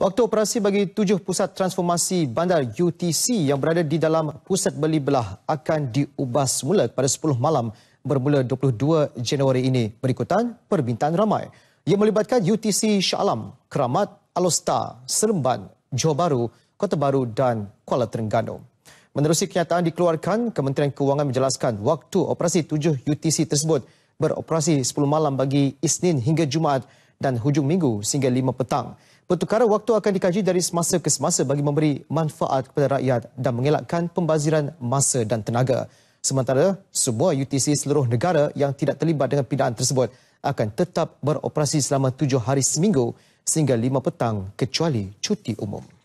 Waktu operasi bagi tujuh pusat transformasi bandar UTC yang berada di dalam pusat beli belah akan diubah semula pada 10 malam bermula 22 Januari ini berikutan perbintangan ramai yang melibatkan UTC Shah Alam, Keramat, Alostar, Seremban, Johor Bahru, Kota Baru dan Kuala Terengganu. Menerusi kenyataan dikeluarkan, Kementerian Kewangan menjelaskan waktu operasi tujuh UTC tersebut beroperasi 10 malam bagi Isnin hingga Jumaat dan hujung minggu sehingga 5 petang. Pertukaran waktu akan dikaji dari semasa ke semasa bagi memberi manfaat kepada rakyat dan mengelakkan pembaziran masa dan tenaga. Sementara semua UTC seluruh negara yang tidak terlibat dengan pindaan tersebut akan tetap beroperasi selama 7 hari seminggu sehingga 5 petang kecuali cuti umum.